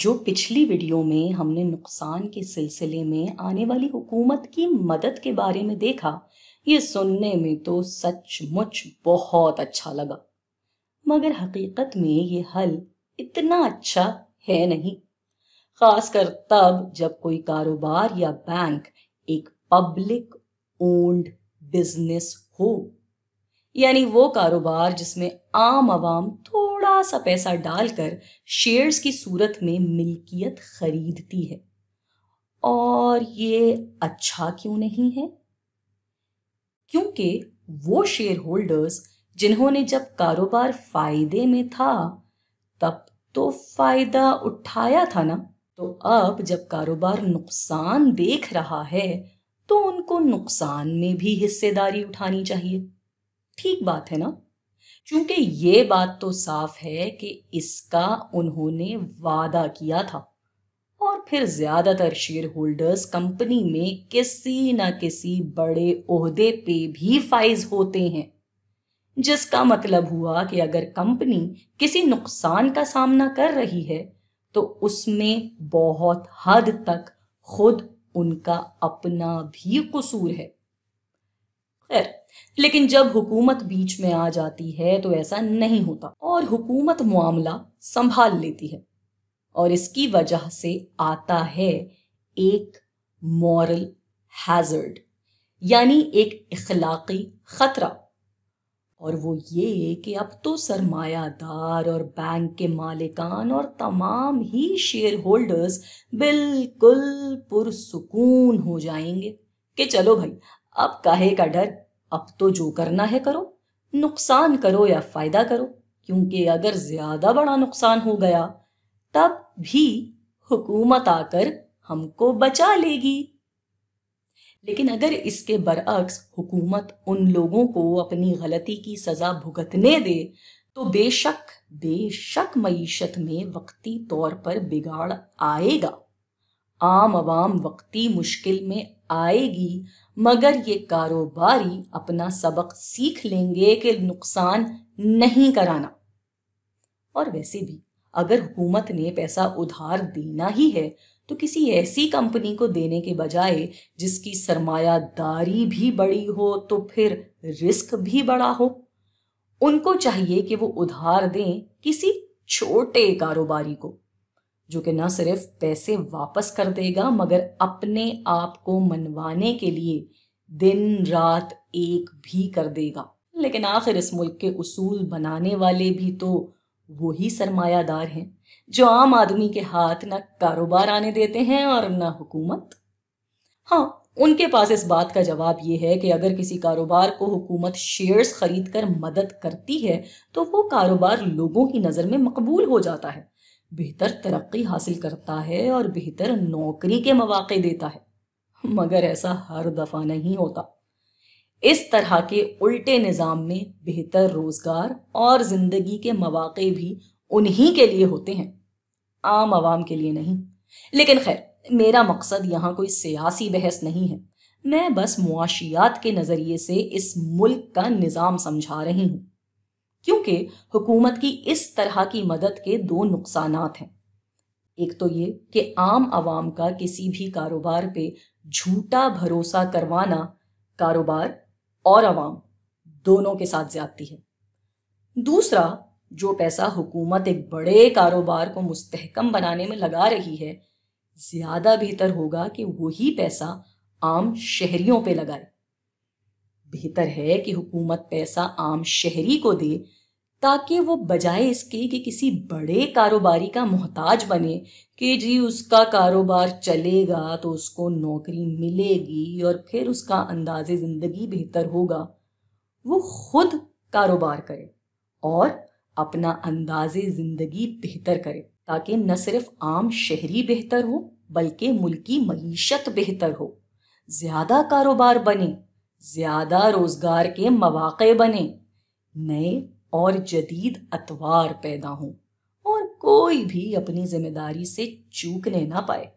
जो पिछली वीडियो में हमने नुकसान के सिलसिले में आने वाली हुकूमत की मदद के बारे में देखा ये सुनने में तो सचमुच बहुत अच्छा लगा मगर हकीकत में ये हल इतना अच्छा है नहीं खासकर तब जब कोई कारोबार या बैंक एक पब्लिक ओन्ड बिजनेस हो यानी वो कारोबार जिसमें आम आवाम थोड़ा थोड़ा सा पैसा डालकर शेयर्स की सूरत में मिल्कियत खरीदती है और ये अच्छा क्यों नहीं है क्योंकि वो शेयर होल्डर्स जिन्होंने जब कारोबार फायदे में था तब तो फायदा उठाया था ना तो अब जब कारोबार नुकसान देख रहा है तो उनको नुकसान में भी हिस्सेदारी उठानी चाहिए ठीक बात है ना क्योंकि ये बात तो साफ है कि इसका उन्होंने वादा किया था और फिर ज्यादातर शेयर होल्डर्स कंपनी में किसी न किसी बड़े ओहदे पे भी फाइज होते हैं जिसका मतलब हुआ कि अगर कंपनी किसी नुकसान का सामना कर रही है तो उसमें बहुत हद तक खुद उनका अपना भी कसूर है खैर लेकिन जब हुकूमत बीच में आ जाती है तो ऐसा नहीं होता और हुकूमत मामला संभाल लेती है और इसकी वजह से आता है एक मॉरल हैजर्ड यानी एक इखलाकी खतरा और वो ये कि अब तो सरमायादार और बैंक के मालिकान और तमाम ही शेयर होल्डर्स बिल्कुल पुरसकून हो जाएंगे कि चलो भाई अब काहे का डर अब तो जो करना है करो नुकसान करो या फायदा करो क्योंकि अगर ज्यादा बड़ा नुकसान हो गया तब भी हुकूमत आकर हमको बचा लेगी लेकिन अगर इसके बरअक्स हुकूमत उन लोगों को अपनी गलती की सजा भुगतने दे तो बेशक बेशक मीशत में वक्ती तौर पर बिगाड़ आएगा आम आवाम वक्ती मुश्किल में आएगी मगर ये कारोबारी अपना सबक सीख लेंगे कि नुकसान नहीं कराना और वैसे भी अगर हुकूमत ने पैसा उधार देना ही है तो किसी ऐसी कंपनी को देने के बजाय जिसकी सरमायादारी भी बड़ी हो तो फिर रिस्क भी बड़ा हो उनको चाहिए कि वो उधार दें किसी छोटे कारोबारी को जो कि न सिर्फ पैसे वापस कर देगा मगर अपने आप को मनवाने के लिए दिन रात एक भी कर देगा लेकिन आखिर इस मुल्क के उसूल बनाने वाले भी तो वही सरमायादार हैं जो आम आदमी के हाथ ना कारोबार आने देते हैं और ना हुकूमत हाँ उनके पास इस बात का जवाब ये है कि अगर किसी कारोबार को हुकूमत शेयर्स खरीद कर मदद करती है तो वो कारोबार लोगों की नज़र में मकबूल हो जाता है बेहतर तरक्की हासिल करता है और बेहतर नौकरी के मौाक़े देता है मगर ऐसा हर दफ़ा नहीं होता इस तरह के उल्टे निज़ाम में बेहतर रोज़गार और ज़िंदगी के मौाक़े भी उन्हीं के लिए होते हैं आम आवाम के लिए नहीं लेकिन खैर मेरा मकसद यहाँ कोई सियासी बहस नहीं है मैं बस मुआशियात के नज़रिए से इस मुल्क का निज़ाम समझा रही हूँ क्योंकि हुकूमत की इस तरह की मदद के दो नुकसान हैं एक तो ये कि आम आवाम का किसी भी कारोबार पे झूठा भरोसा करवाना कारोबार और आवाम दोनों के साथ ज्यादती है दूसरा जो पैसा हुकूमत एक बड़े कारोबार को मुस्तहकम बनाने में लगा रही है ज़्यादा बेहतर होगा कि वही पैसा आम शहरियों पे लगाए बेहतर है कि हुकूमत पैसा आम शहरी को दे ताकि वो बजाय इसके कि किसी बड़े कारोबारी का मोहताज बने कि जी उसका कारोबार चलेगा तो उसको नौकरी मिलेगी और फिर उसका अंदाज ज़िंदगी बेहतर होगा वो खुद कारोबार करे और अपना अंदाज ज़िंदगी बेहतर करे ताकि न सिर्फ आम शहरी बेहतर हो बल्कि मुल्की मीशत बेहतर हो ज़्यादा कारोबार बने ज़्यादा रोज़गार के मौाक़े बने नए और जदीद अतवार पैदा हों और कोई भी अपनी जिम्मेदारी से चूकने ना पाए